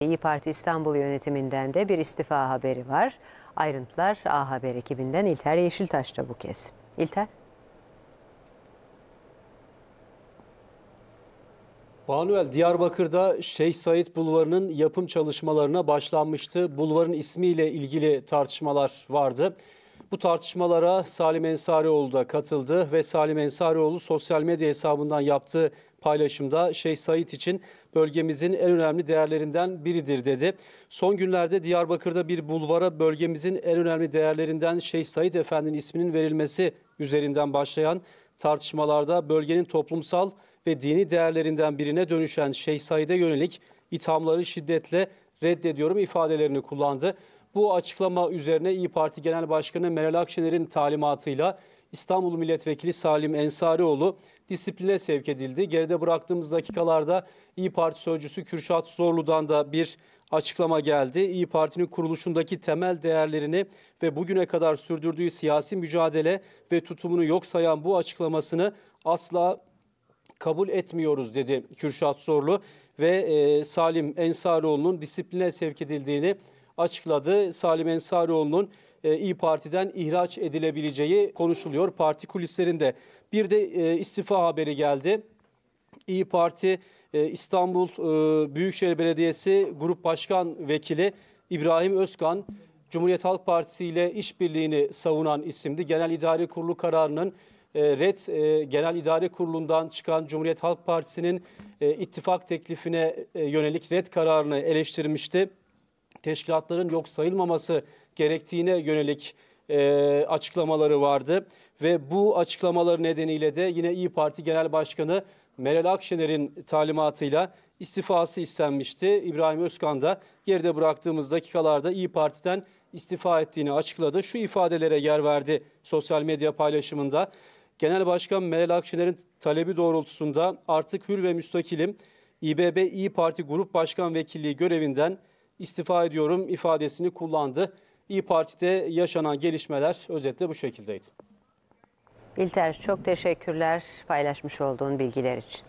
İyi Parti İstanbul yönetiminden de bir istifa haberi var. Ayrıntılar A Haber ekibinden İlter Yeşiltaş'ta bu kez. İlter. Banuel Diyarbakır'da Şeyh Said Bulvarı'nın yapım çalışmalarına başlanmıştı. Bulvarın ismiyle ilgili tartışmalar vardı. Bu tartışmalara Salim Ensarioğlu da katıldı ve Salim Ensarioğlu sosyal medya hesabından yaptığı paylaşımda Şeyh Said için bölgemizin en önemli değerlerinden biridir dedi. Son günlerde Diyarbakır'da bir bulvara bölgemizin en önemli değerlerinden Şeyh Said Efendi'nin isminin verilmesi üzerinden başlayan tartışmalarda bölgenin toplumsal ve dini değerlerinden birine dönüşen Şeyh Said'e yönelik ithamları şiddetle reddediyorum ifadelerini kullandı. Bu açıklama üzerine İyi Parti Genel Başkanı Meral Akşener'in talimatıyla İstanbul Milletvekili Salim Ensarioğlu disipline sevk edildi. Geride bıraktığımız dakikalarda İyi Parti sözcüsü Kürşat Zorlu'dan da bir açıklama geldi. İyi Parti'nin kuruluşundaki temel değerlerini ve bugüne kadar sürdürdüğü siyasi mücadele ve tutumunu yok sayan bu açıklamasını asla kabul etmiyoruz dedi Kürşat Zorlu ve e, Salim Ensarioğlu'nun disipline sevk edildiğini açıkladı. Salim Ensarioğlu'nun e, İyi Parti'den ihraç edilebileceği konuşuluyor parti kulislerinde. Bir de e, istifa haberi geldi. İyi Parti e, İstanbul Büyükşehir Belediyesi Grup Başkan Vekili İbrahim Özkan Cumhuriyet Halk Partisi ile işbirliğini savunan isimdi. Genel İdare Kurulu kararının red Genel İdare Kurulu'ndan çıkan Cumhuriyet Halk Partisi'nin ittifak teklifine yönelik red kararını eleştirmişti teşkilatların yok sayılmaması gerektiğine yönelik e, açıklamaları vardı. Ve bu açıklamaları nedeniyle de yine İyi Parti Genel Başkanı Meral Akşener'in talimatıyla istifası istenmişti. İbrahim Özkan da geride bıraktığımız dakikalarda İyi Parti'den istifa ettiğini açıkladı. Şu ifadelere yer verdi sosyal medya paylaşımında. Genel Başkan Meral Akşener'in talebi doğrultusunda artık hür ve müstakilim İBB İyi Parti Grup Başkan Vekilliği görevinden istifa ediyorum ifadesini kullandı. İyi Parti'de yaşanan gelişmeler özetle bu şekildeydi. İlter çok teşekkürler paylaşmış olduğun bilgiler için.